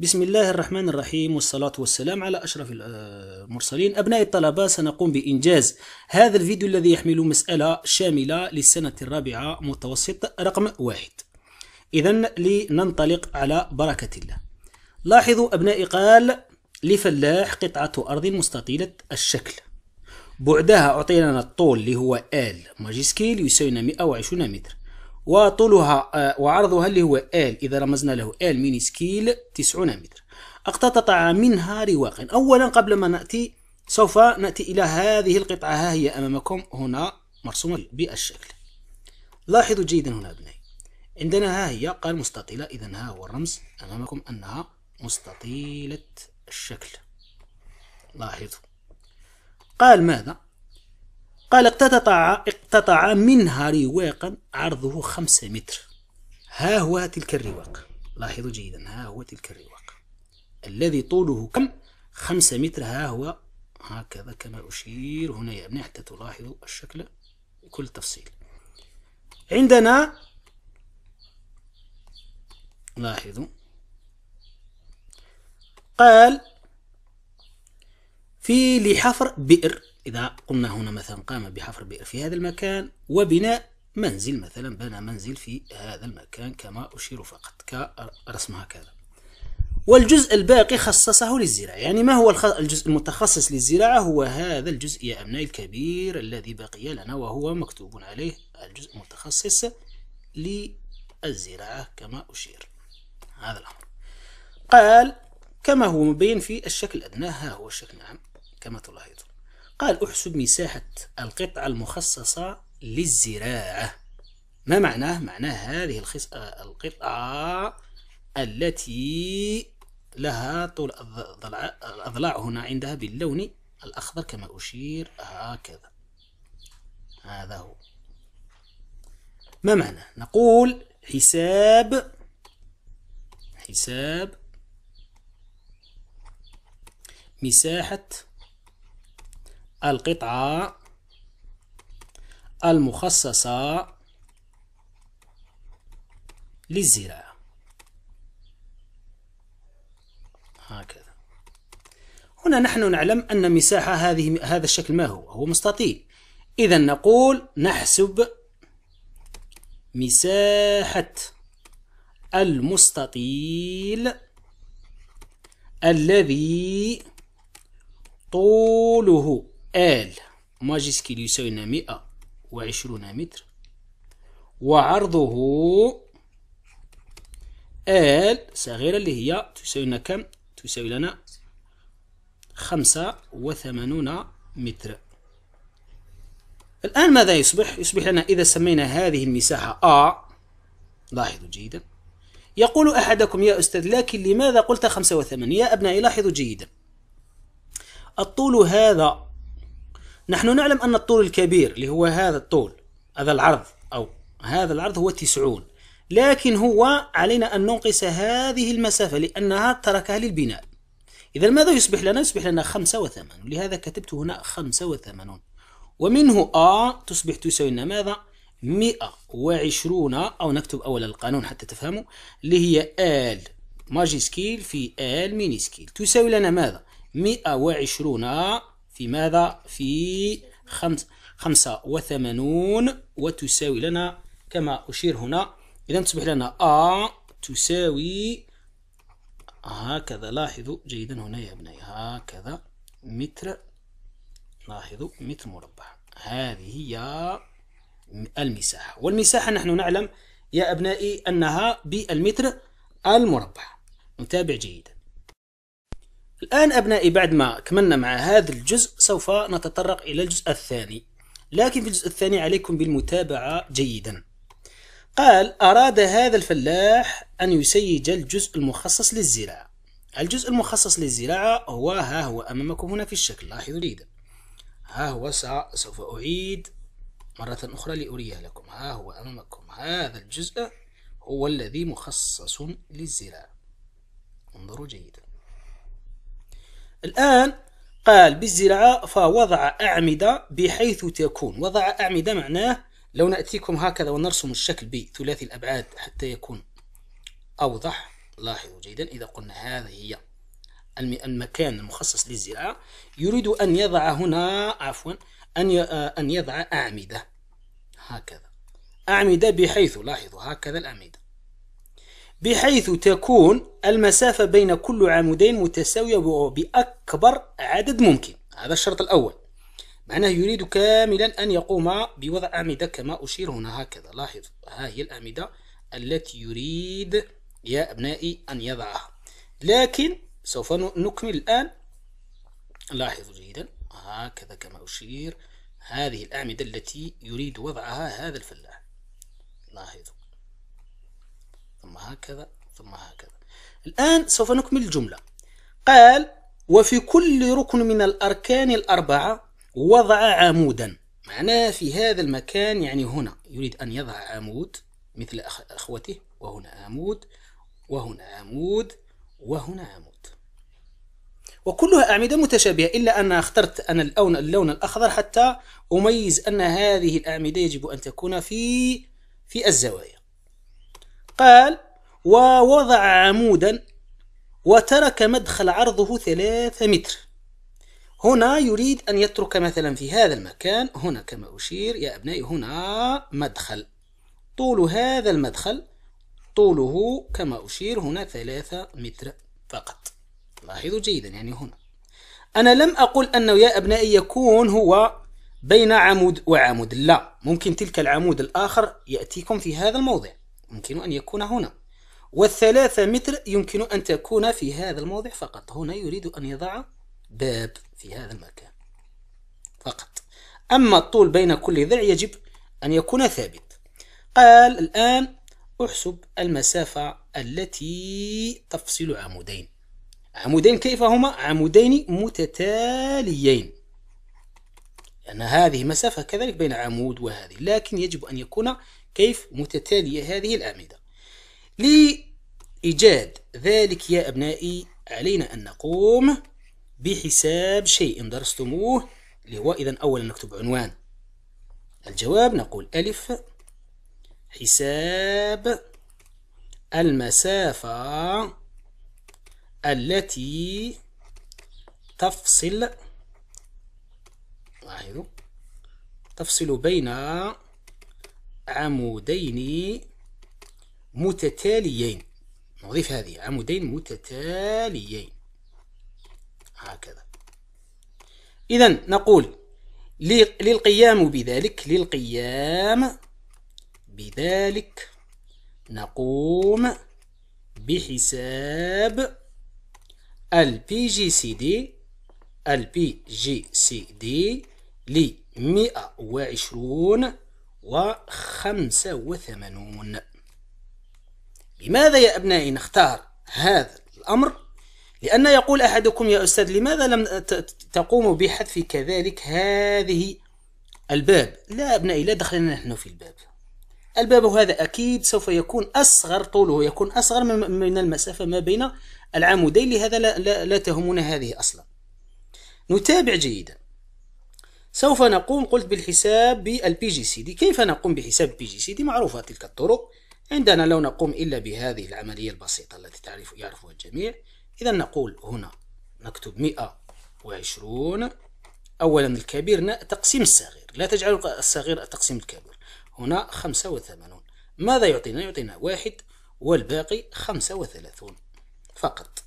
بسم الله الرحمن الرحيم والصلاة والسلام على أشرف آه، المرسلين أبناء الطلبة سنقوم بإنجاز هذا الفيديو الذي يحمل مسألة شاملة للسنة الرابعة متوسط رقم واحد إذا لننطلق على بركة الله لاحظوا أبنائي قال لفلاح قطعة أرض مستطيلة الشكل بعدها أعطينا الطول اللي هو آل ماجيسكيل يساوينا 120 متر وطولها آه، وعرضها اللي هو ال اذا رمزنا له ال مينيسكيل 90 متر اقتطع منها رواق اولا قبل ما ناتي سوف ناتي الى هذه القطعه ها هي امامكم هنا مرسومه بالشكل لاحظوا جيدا هنا ابنائي عندنا ها هي قال مستطيله اذا ها هو الرمز امامكم انها مستطيله الشكل لاحظوا قال ماذا قال اقتطع اقتطع منها رواقا عرضه خمسة متر ها هو تلك الرواق لاحظوا جيدا ها هو تلك الرواق الذي طوله كم خمسة متر ها هو هكذا كما أشير هنا يا ابني حتى تلاحظوا الشكل بكل تفصيل عندنا لاحظوا قال في لحفر بئر إذا قلنا هنا مثلا قام بحفر بئر في هذا المكان وبناء منزل مثلا بنى منزل في هذا المكان كما أشير فقط كرسم هكذا والجزء الباقي خصصه للزراعة يعني ما هو الجزء المتخصص للزراعة هو هذا الجزء يا أبنائي الكبير الذي بقي لنا وهو مكتوب عليه الجزء المتخصص للزراعة كما أشير هذا الأمر قال كما هو مبين في الشكل الأدنى ها هو الشكل نعم كما تلاحظون قال احسب مساحة القطعة المخصصة للزراعة ما معناه؟ معناه هذه القطعة التي لها طول الأضلاع هنا عندها باللون الأخضر كما أشير هكذا هذا هو ما معنى نقول حساب حساب مساحة القطعة المخصصة للزراعة هكذا هنا نحن نعلم أن مساحة هذه هذا الشكل ما هو هو مستطيل إذا نقول نحسب مساحة المستطيل الذي طوله ال ماجسكيل يساوي لنا 120 متر وعرضه ال صغيرة اللي هي تساوي لنا كم تساوي لنا 85 متر الآن ماذا يصبح؟ يصبح لنا إذا سمينا هذه المساحة A لاحظوا جيدا يقول أحدكم يا أستاذ لكن لماذا قلت 85 يا أبنائي لاحظوا جيدا الطول هذا نحن نعلم أن الطول الكبير اللي هو هذا الطول هذا العرض أو هذا العرض هو 90 لكن هو علينا أن ننقص هذه المسافة لأنها تركها للبناء إذا ماذا يصبح لنا؟ يصبح لنا 85 لهذا كتبت هنا 85 ومنه أ تصبح تساوي لنا ماذا؟ 120 أو نكتب أول القانون حتى تفهموا اللي هي آل ماجيسكيل في آل مينيسكيل تساوي لنا ماذا؟ 120 في ماذا في خمس خمسة وثمانون وتساوي لنا كما أشير هنا إذا تصبح لنا أ تساوي هكذا لاحظوا جيدا هنا يا ابني هكذا متر لاحظوا متر مربع هذه هي المساحة والمساحة نحن نعلم يا أبنائي أنها بالمتر المربع نتابع جيدا الآن أبنائي بعد ما كملنا مع هذا الجزء سوف نتطرق إلى الجزء الثاني لكن في الجزء الثاني عليكم بالمتابعة جيدا قال أراد هذا الفلاح أن يسيج الجزء المخصص للزراعة الجزء المخصص للزراعة هو ها هو أمامكم هنا في الشكل لاحظوا جيدا ها هو سوف أعيد مرة أخرى لأريها لكم ها هو أمامكم هذا الجزء هو الذي مخصص للزراعة انظروا جيداً الآن قال بالزراعة فوضع أعمدة بحيث تكون وضع أعمدة معناه لو نأتيكم هكذا ونرسم الشكل بثلاثي الأبعاد حتى يكون أوضح لاحظوا جيدا إذا قلنا هذه هي المكان المخصص للزراعة يريد أن يضع هنا عفوا أن أن يضع أعمدة هكذا أعمدة بحيث لاحظوا هكذا الأعمدة بحيث تكون المسافة بين كل عمودين متساوية بأكبر عدد ممكن هذا الشرط الأول معناه يريد كاملا أن يقوم بوضع أعمدة كما أشير هنا هكذا لاحظ ها هي الأعمدة التي يريد يا أبنائي أن يضعها لكن سوف نكمل الآن لاحظوا جيدا هكذا كما أشير هذه الأعمدة التي يريد وضعها هذا الفلاح لاحظوا ثم هكذا ثم هكذا الآن سوف نكمل الجملة قال وفي كل ركن من الأركان الأربعة وضع عمودا معناه في هذا المكان يعني هنا يريد أن يضع عمود مثل أخوته وهنا عمود وهنا عمود وهنا عمود وكلها أعمدة متشابهة إلا أن اخترت أنا اللون, اللون الأخضر حتى أميز أن هذه الأعمدة يجب أن تكون في في الزوايا قال ووضع عمودا وترك مدخل عرضه ثلاثة متر هنا يريد أن يترك مثلا في هذا المكان هنا كما أشير يا أبنائي هنا مدخل طول هذا المدخل طوله كما أشير هنا ثلاثة متر فقط لاحظوا جيدا يعني هنا أنا لم أقل أنه يا أبنائي يكون هو بين عمود وعمود لا ممكن تلك العمود الآخر يأتيكم في هذا الموضع يمكن أن يكون هنا والثلاثة متر يمكن أن تكون في هذا الموضع فقط هنا يريد أن يضع باب في هذا المكان فقط أما الطول بين كل ذرع يجب أن يكون ثابت قال الآن احسب المسافة التي تفصل عمودين عمودين كيف هما عمودين متتاليين لأن يعني هذه مسافة كذلك بين عمود وهذه لكن يجب أن يكون كيف متتالية هذه الأعمدة لإيجاد ذلك يا أبنائي علينا أن نقوم بحساب شيء درستموه اللي هو إذا أولا نكتب عنوان الجواب نقول ألف حساب المسافة التي تفصل لاحظوا تفصل بين عمودين متتاليين نضيف هذه عمودين متتاليين هكذا إذا نقول للقيام بذلك للقيام بذلك نقوم بحساب البي جي سي دي البي جي سي دي لمئة وعشرون وخمسة وثمانون لماذا يا أبنائي نختار هذا الأمر لأن يقول أحدكم يا أستاذ لماذا لم تقوم بحذف كذلك هذه الباب لا أبنائي لا دخلنا نحن في الباب الباب هذا أكيد سوف يكون أصغر طوله يكون أصغر من المسافة ما بين العمودين لهذا لا, لا, لا تهمنا هذه أصلا نتابع جيدا سوف نقوم قلت بالحساب بالبي جي سي دي كيف نقوم بحساب البي جي سي دي معروفة تلك الطرق عندنا لو نقوم إلا بهذه العملية البسيطة التي تعرف يعرفها الجميع إذا نقول هنا نكتب 120 أولا الكبير تقسيم الصغير لا تجعل الصغير تقسيم الكبير هنا 85 ماذا يعطينا؟ يعطينا واحد والباقي 35 فقط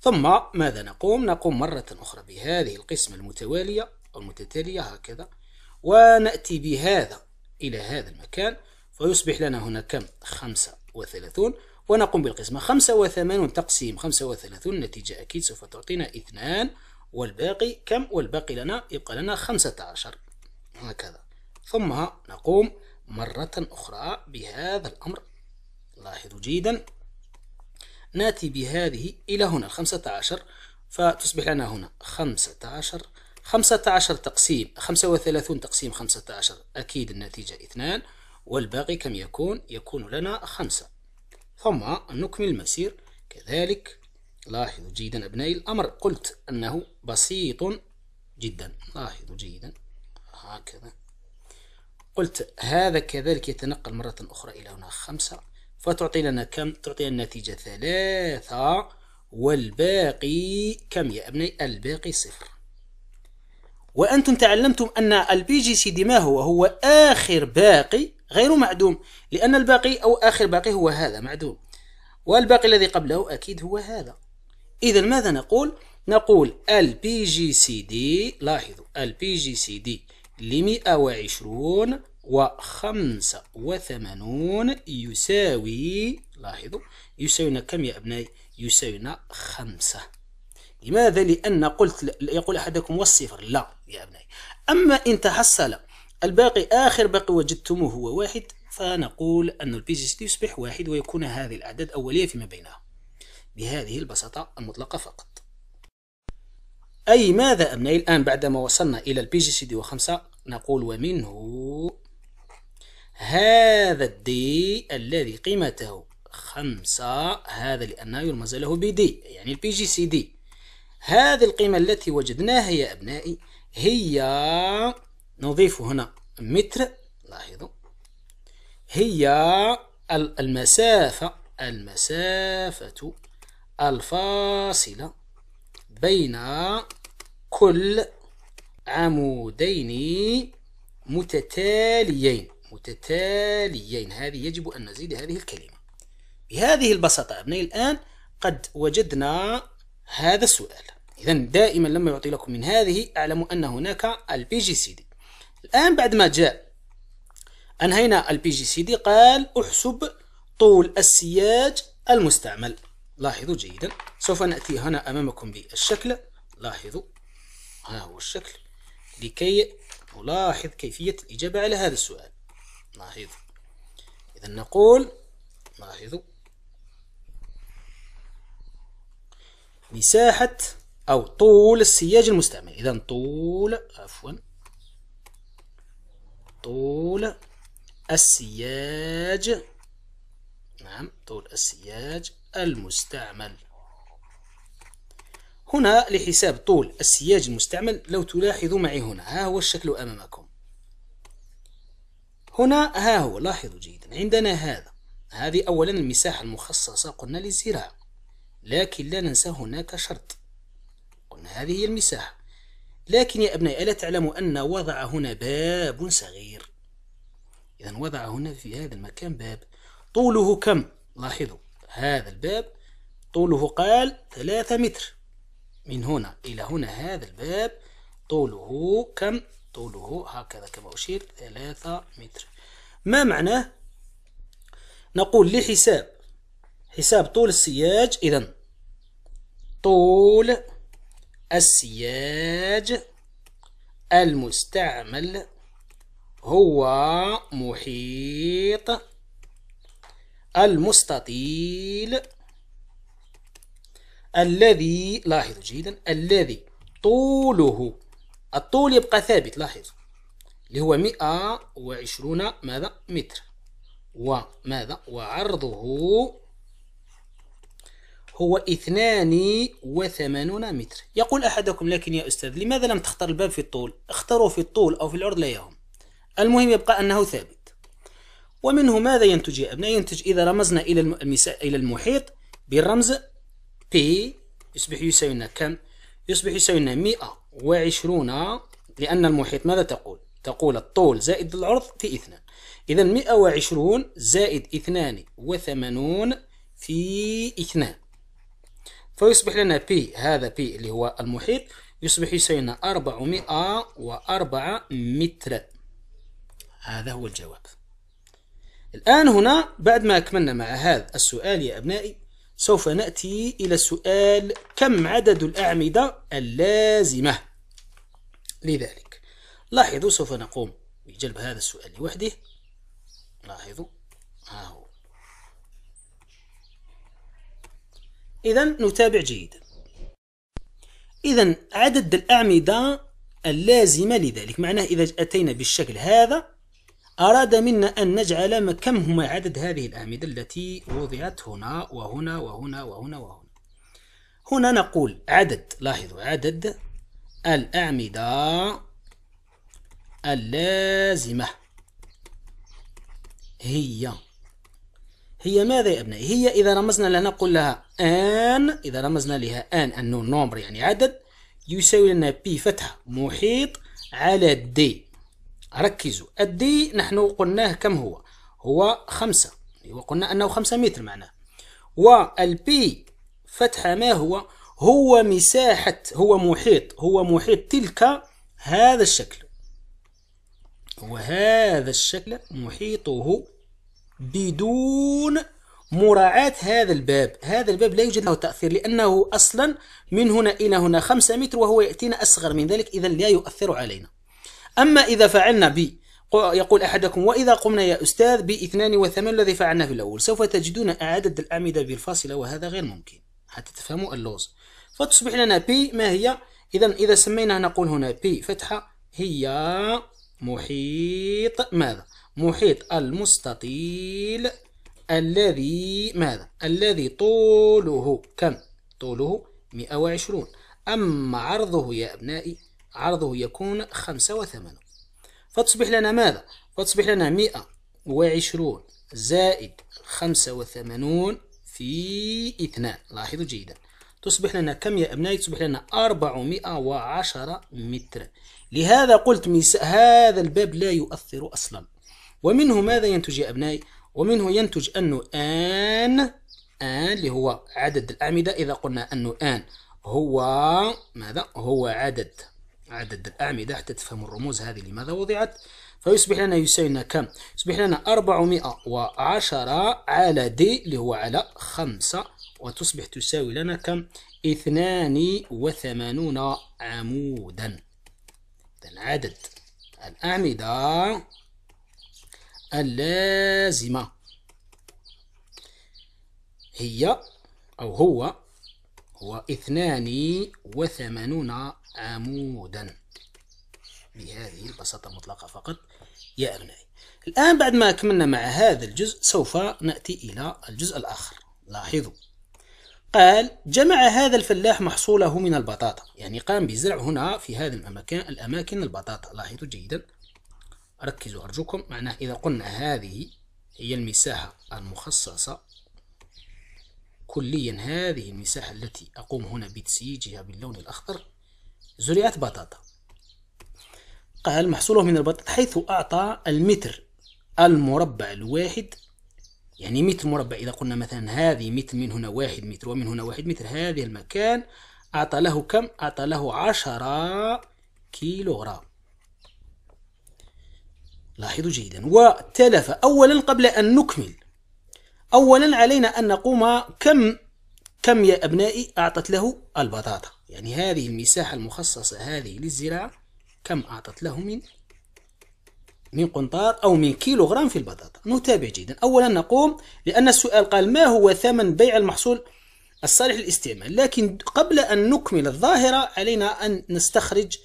ثم ماذا نقوم؟ نقوم مرة أخرى بهذه القسمة المتوالية المتتالية هكذا ونأتي بهذا إلى هذا المكان فيصبح لنا هنا كم 35 ونقوم بالقسمة 85 تقسيم 35 النتيجة أكيد سوف تعطينا 2 والباقي كم والباقي لنا يبقى لنا 15 هكذا ثم نقوم مرة أخرى بهذا الأمر لاحظوا جيدا نأتي بهذه إلى هنا 15 فتصبح لنا هنا 15 15 تقسيم 35 تقسيم 15 أكيد النتيجة 2 والباقي كم يكون؟ يكون لنا 5 ثم نكمل المسير كذلك لاحظوا جيدا أبنائي الأمر قلت أنه بسيط جدا لاحظوا جيدا هكذا قلت هذا كذلك يتنقل مرة أخرى إلى هنا خمسة فتعطي لنا كم؟ تعطي النتيجة ثلاثة والباقي كم يا أبنائي؟ الباقي صفر وأنتم تعلمتم أن البي جي سي دي ما هو هو آخر باقي غير معدوم لأن الباقي أو آخر باقي هو هذا معدوم والباقي الذي قبله أكيد هو هذا إذا ماذا نقول؟ نقول البي جي سي دي لاحظوا البي جي سي دي لمئة وعشرون وخمسة وثمانون يساوي لاحظوا يساوينا كم يا أبنائي؟ يساوينا خمسة لماذا؟ لأن قلت يقول أحدكم والصفر لا يا أبنائي أما إن تحصل الباقي آخر باقي وجدتموه هو واحد فنقول أن البي جي سي يصبح واحد ويكون هذه الأعداد أولية فيما بينها بهذه البساطة المطلقة فقط أي ماذا أبنائي الآن بعدما وصلنا إلى البي جي سي دي وخمسة نقول ومنه هذا الدي الذي قيمته خمسة هذا لأنه يرمز له بدي يعني البي جي سي دي هذه القيمة التي وجدناها يا أبنائي هي نضيف هنا متر لاحظوا هي المسافة المسافة الفاصلة بين كل عمودين متتاليين متتاليين هذه يجب أن نزيد هذه الكلمة بهذه البساطة أبنائي الآن قد وجدنا هذا السؤال إذا دائما لما يعطي لكم من هذه اعلموا أن هناك البي جي سي دي الآن بعد ما جاء أنهينا البي جي سي دي قال أحسب طول السياج المستعمل لاحظوا جيدا سوف نأتي هنا أمامكم بالشكل لاحظوا ها هو الشكل لكي نلاحظ كيفية الإجابة على هذا السؤال لاحظوا إذا نقول لاحظوا مساحة أو طول السياج المستعمل إذا طول عفوا طول السياج نعم طول السياج المستعمل هنا لحساب طول السياج المستعمل لو تلاحظوا معي هنا ها هو الشكل أمامكم هنا ها هو لاحظوا جيدا عندنا هذا هذه أولا المساحة المخصصة قلنا للزراعة لكن لا ننسى هناك شرط هذه هي المساحة لكن يا أبنائي ألا تعلموا أن وضع هنا باب صغير إذا وضع هنا في هذا المكان باب طوله كم لاحظوا هذا الباب طوله قال ثلاثة متر من هنا إلى هنا هذا الباب طوله كم طوله هكذا كما أشير ثلاثة متر ما معناه نقول لحساب حساب طول السياج إذا طول السياج المستعمل هو محيط المستطيل الذي لاحظوا جيدا الذي طوله الطول يبقى ثابت لاحظ اللي هو 120 ماذا متر وماذا وعرضه هو 82 متر يقول أحدكم لكن يا أستاذ لماذا لم تختار الباب في الطول اختاروا في الطول أو في العرض لا يهم المهم يبقى أنه ثابت ومنه ماذا ينتج يا أبناء ينتج إذا رمزنا إلى إلى المحيط بالرمز P يصبح يساوي لنا كم يصبح يساوي لنا 120 لأن المحيط ماذا تقول تقول الطول زائد العرض في اثنان إذا 120 زائد 82 في اثنان فيصبح لنا بي هذا بي اللي هو المحيط يصبح يساوينا 404 متر هذا هو الجواب الآن هنا بعد ما أكملنا مع هذا السؤال يا أبنائي سوف نأتي إلى السؤال كم عدد الأعمدة اللازمة لذلك لاحظوا سوف نقوم بجلب هذا السؤال لوحده لاحظوا ها هو إذا نتابع جيدا إذا عدد الأعمدة اللازمة لذلك معناه إذا أتينا بالشكل هذا أراد منا أن نجعل كم هما عدد هذه الأعمدة التي وضعت هنا وهنا وهنا وهنا وهنا هنا نقول عدد لاحظوا عدد الأعمدة اللازمة هي هي ماذا يا أبنائي هي إذا رمزنا لها نقول لها آن إذا رمزنا لها آن النون نومبر يعني عدد يساوي لنا بي فتحة محيط على دي ركزوا الدي نحن قلناه كم هو هو خمسة وقلنا أيوة، أنه خمسة متر معناه والبي فتحة ما هو هو مساحة هو محيط هو محيط تلك هذا الشكل وهذا الشكل محيطه بدون مراعاة هذا الباب هذا الباب لا يوجد له تأثير لأنه أصلا من هنا إلى هنا 5 متر وهو يأتينا أصغر من ذلك إذا لا يؤثر علينا أما إذا فعلنا ب يقول أحدكم وإذا قمنا يا أستاذ باثنان وثمان الذي فعلنا في الأول سوف تجدون عدد الأعمدة بالفاصلة وهذا غير ممكن حتى تفهموا اللغز فتصبح لنا بي ما هي إذا إذا سميناها نقول هنا بي فتحة هي محيط ماذا محيط المستطيل الذي ماذا الذي طوله كم طوله 120 أما عرضه يا أبنائي عرضه يكون 85 فتصبح لنا ماذا فتصبح لنا 120 زائد 85 في 2 لاحظوا جيدا تصبح لنا كم يا أبنائي تصبح لنا 410 متر لهذا قلت هذا الباب لا يؤثر أصلاً ومنه ماذا ينتج يا أبنائي ومنه ينتج أنه آن آن اللي هو عدد الأعمدة إذا قلنا أنه آن هو ماذا هو عدد عدد الأعمدة حتى تفهم الرموز هذه لماذا وضعت فيصبح لنا يساوي لنا كم؟ يصبح لنا 410 على دي اللي هو على 5 وتصبح تساوي لنا كم؟ 82 عمودا. إذا عدد الأعمدة اللازمة هي أو هو هو اثنان وثمانون عمودا بهذه البساطة المطلقة فقط يا أبنائي الآن بعد ما كملنا مع هذا الجزء سوف نأتي إلى الجزء الآخر لاحظوا قال جمع هذا الفلاح محصوله من البطاطا يعني قام بزرع هنا في هذه الأماكن الأماكن البطاطا لاحظوا جيدا ركزوا أرجوكم معناه إذا قلنا هذه هي المساحة المخصصة كليا هذه المساحة التي أقوم هنا بتسييجها باللون الأخضر زرعت بطاطا قال محصوله من البطاطا حيث أعطى المتر المربع الواحد يعني متر مربع إذا قلنا مثلا هذه متر من هنا واحد متر ومن هنا واحد متر هذه المكان أعطى له كم؟ أعطى له عشرة كيلوغرام لاحظوا جيدا وتلف أولا قبل أن نكمل أولا علينا أن نقوم كم كم يا أبنائي أعطت له البطاطا يعني هذه المساحة المخصصة هذه للزراعة كم أعطت له من من قنطار أو من كيلوغرام في البطاطا نتابع جيدا أولا نقوم لأن السؤال قال ما هو ثمن بيع المحصول الصالح للاستعمال لكن قبل أن نكمل الظاهرة علينا أن نستخرج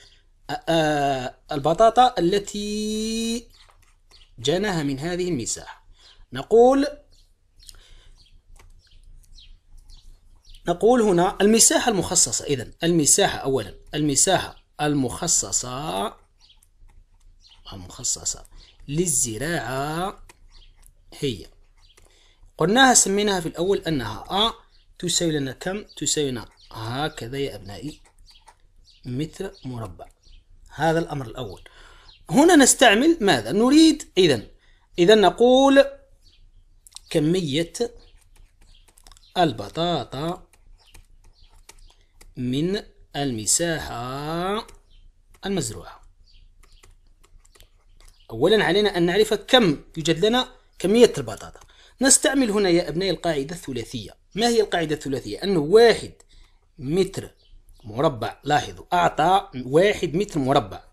البطاطا التي جناها من هذه المساحة نقول نقول هنا المساحة المخصصة إذا المساحة أولا المساحة المخصصة المخصصة للزراعة هي قلناها سميناها في الأول أنها أ تساوي لنا كم تساوي لنا هكذا يا أبنائي متر مربع هذا الأمر الأول هنا نستعمل ماذا نريد إذا إذا نقول كمية البطاطا من المساحة المزروعة أولا علينا أن نعرف كم يوجد لنا كمية البطاطا نستعمل هنا يا أبناء القاعدة الثلاثية ما هي القاعدة الثلاثية؟ أنه واحد متر مربع لاحظوا أعطى واحد متر مربع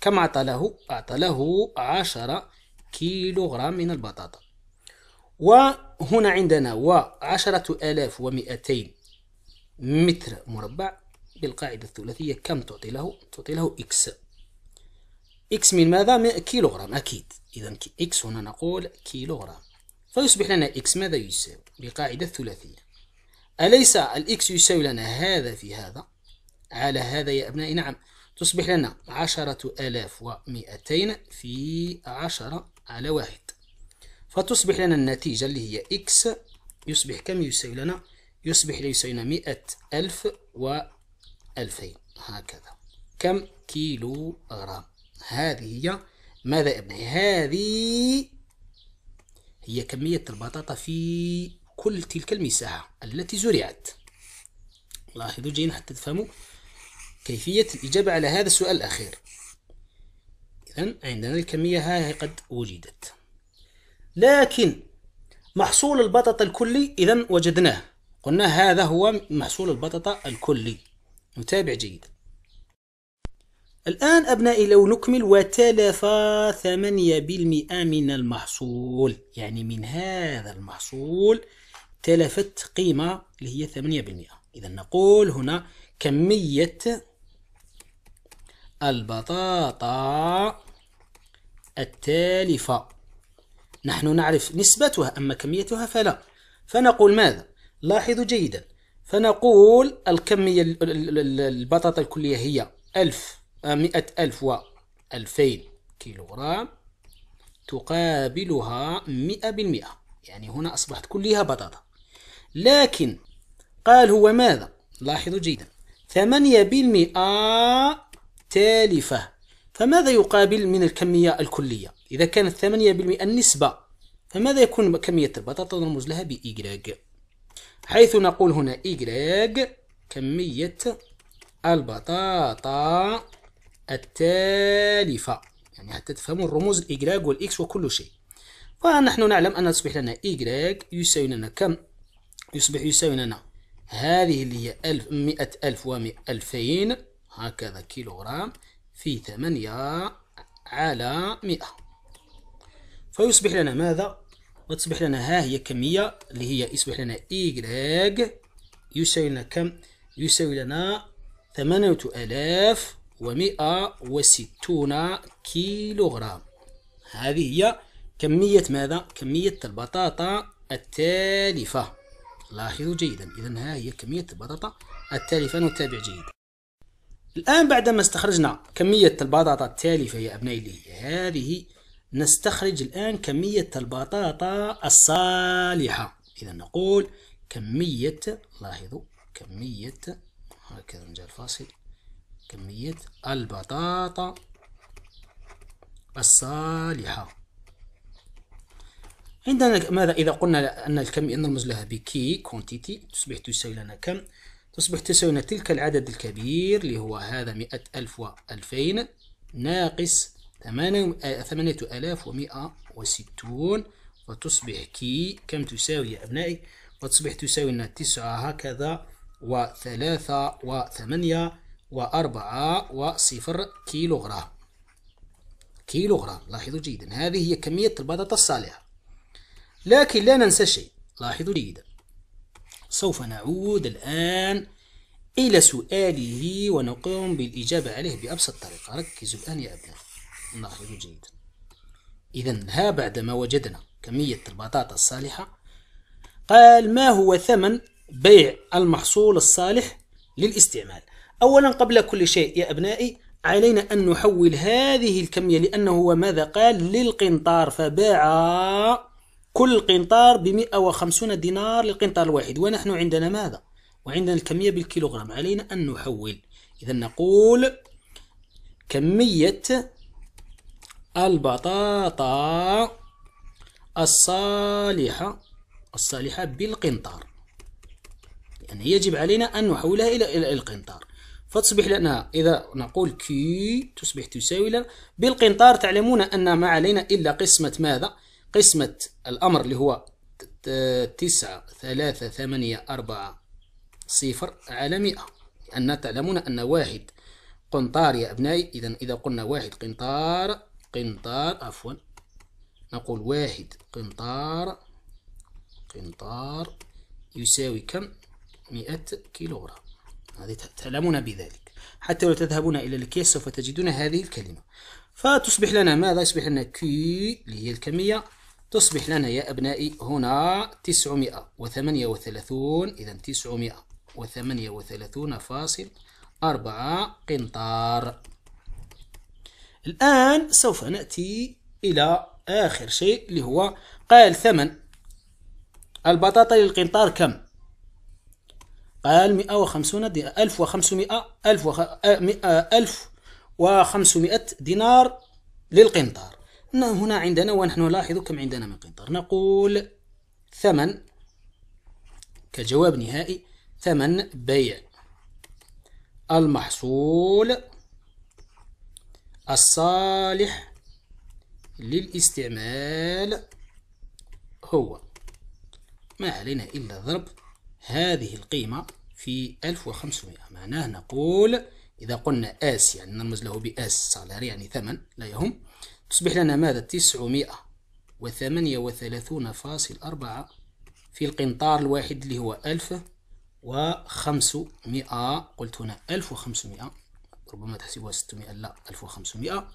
كم أعطى له؟ أعطى له عشرة كيلوغرام من البطاطا وهنا عندنا وعشرة آلاف ومئتين متر مربع بالقاعدة الثلاثية كم تعطي له؟ تعطي له إكس إكس من ماذا؟ كيلوغرام أكيد إذا إكس هنا نقول كيلوغرام فيصبح لنا إكس ماذا يساوي؟ بقاعدة الثلاثية أليس الإكس يساوي لنا هذا في هذا على هذا يا أبنائي؟ نعم تصبح لنا عشرة آلاف ومئتين في عشرة على واحد فتصبح لنا النتيجة اللي هي إكس يصبح كم يساوي لنا يصبح يساوي لنا مئة ألف وألفين هكذا كم كيلو غرام هذه هي ماذا يا ابني هذه هي كمية البطاطا في كل تلك المساحة التي زرعت لاحظوا جايين حتى تفهموا كيفية الإجابة على هذا السؤال الأخير إذا عندنا الكمية هاي قد وجدت لكن محصول البطاطا الكلي إذا وجدناه قلنا هذا هو محصول البطاطا الكلي نتابع جيدا الآن أبنائي لو نكمل وتلف 8% من المحصول يعني من هذا المحصول تلفت قيمة اللي هي 8% إذا نقول هنا كمية البطاطا التالفة نحن نعرف نسبتها أما كميتها فلا فنقول ماذا لاحظوا جيدا فنقول الكمية البطاطا الكلية هي ألف آه، مئة ألف وألفين كيلوغرام تقابلها مئة بالمئة يعني هنا أصبحت كلها بطاطا لكن قال هو ماذا لاحظوا جيدا ثمانية بالمئة تالفة فماذا يقابل من الكمية الكلية إذا كانت 8% النسبة فماذا يكون كمية البطاطا نرمز لها بإيجراج حيث نقول هنا إيجراج كمية البطاطا التالفة يعني حتى تفهموا الرموز الإيجراج والإكس وكل شيء ونحن نعلم أن تصبح لنا إيجراج يساوي لنا كم يصبح يساوي لنا هذه اللي هي ألف مئة ألف ومئة ألفين هكذا كيلوغرام في ثمانية على مئة فيصبح لنا ماذا؟ وتصبح لنا ها هي كمية اللي هي يصبح لنا إيغريغ يساوي لنا كم؟ يساوي لنا ثمانية آلاف ومئة وستون كيلوغرام هذه هي كمية ماذا؟ كمية البطاطا التالفة لاحظوا جيدا إذا ها هي كمية البطاطا التالفة نتابع جيدا الآن بعدما استخرجنا كمية البطاطا التالفة يا أبنائي هذه نستخرج الآن كمية البطاطا الصالحة إذا نقول كمية لاحظوا كمية هكذا نجي الفاصل كمية البطاطا الصالحة عندنا ماذا إذا قلنا أن الكم نرمز لها بكي كونتيتي تصبح تساوي لنا كم تصبح تساوينا تلك العدد الكبير اللي هو هذا مئة ألف وألفين ناقص ثمانية آه، آلاف ومئة وستون وتصبح كي كم تساوي يا أبنائي وتصبح تساوينا تسعة هكذا وثلاثة وثمانية وأربعة وصفر كيلوغرام كيلوغرام لاحظوا جيدا هذه هي كمية البطاطا الصالحة لكن لا ننسى شيء لاحظوا جيدا سوف نعود الآن إلى سؤاله ونقوم بالإجابة عليه بأبسط طريقة ركزوا الآن يا أبناء لاحظوا جيدا إذا ها بعدما وجدنا كمية البطاطا الصالحة قال ما هو ثمن بيع المحصول الصالح للاستعمال أولا قبل كل شيء يا أبنائي علينا أن نحول هذه الكمية لأنه هو ماذا قال للقنطار فباع كل قنطار ب 150 دينار للقنطار الواحد ونحن عندنا ماذا؟ وعندنا الكمية بالكيلوغرام علينا أن نحول إذا نقول كمية البطاطا الصالحة الصالحة بالقنطار يعني يجب علينا أن نحولها إلى القنطار فتصبح لنا إذا نقول كي تصبح تساوي لنا بالقنطار تعلمون أن ما علينا إلا قسمة ماذا قسمة الأمر اللي هو تسعة ثلاثة ثمانية أربعة صفر على مئة لأن تعلمون أن واحد قنطار يا أبنائي إذا إذا قلنا واحد قنطار قنطار عفوا نقول واحد قنطار قنطار يساوي كم؟ مئة كيلوغرام هذه تعلمون بذلك حتى لو تذهبون إلى الكيس سوف تجدون هذه الكلمة فتصبح لنا ماذا؟ يصبح لنا كي اللي هي الكمية تصبح لنا يا أبنائي هنا 938 إذا 938 فاصل 4 قنطار الآن سوف نأتي إلى آخر شيء اللي هو قال ثمن البطاطا للقنطار كم؟ قال 150 دينار 1500 1500 دينار للقنطار هنا عندنا ونحن نلاحظ كم عندنا من قطار نقول ثمن كجواب نهائي ثمن بيع المحصول الصالح للاستعمال هو ما علينا إلا ضرب هذه القيمة في 1500 معناه نقول إذا قلنا آس يعني نرمز له بآس سالاري يعني ثمن لا يهم تصبح لنا ماذا تسعمائة وثمانية وثلاثون فاصل أربعة في القنطار الواحد اللي هو ألف وخمسمائة قلت هنا ألف وخمسمائة ربما تحسبها ستمائة لا ألف وخمسمائة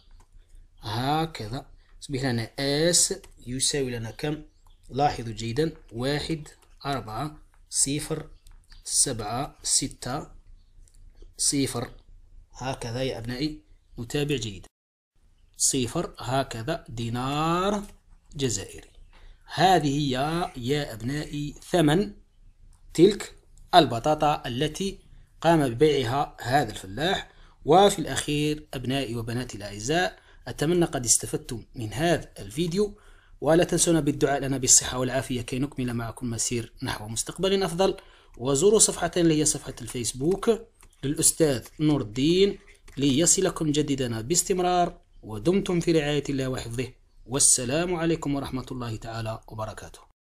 هكذا تصبح لنا اس يساوي لنا كم لاحظوا جيدا واحد أربعة صفر سبعة ستة صفر هكذا يا أبنائي نتابع جيدا صفر هكذا دينار جزائري هذه هي يا أبنائي ثمن تلك البطاطا التي قام ببيعها هذا الفلاح وفي الأخير أبنائي وبناتي الأعزاء أتمنى قد استفدتم من هذا الفيديو ولا تنسونا بالدعاء لنا بالصحة والعافية كي نكمل معكم مسير نحو مستقبل أفضل وزوروا صفحتنا اللي هي صفحة الفيسبوك للأستاذ نور الدين ليصلكم جديدنا باستمرار ودمتم في رعاية الله وحفظه والسلام عليكم ورحمة الله تعالى وبركاته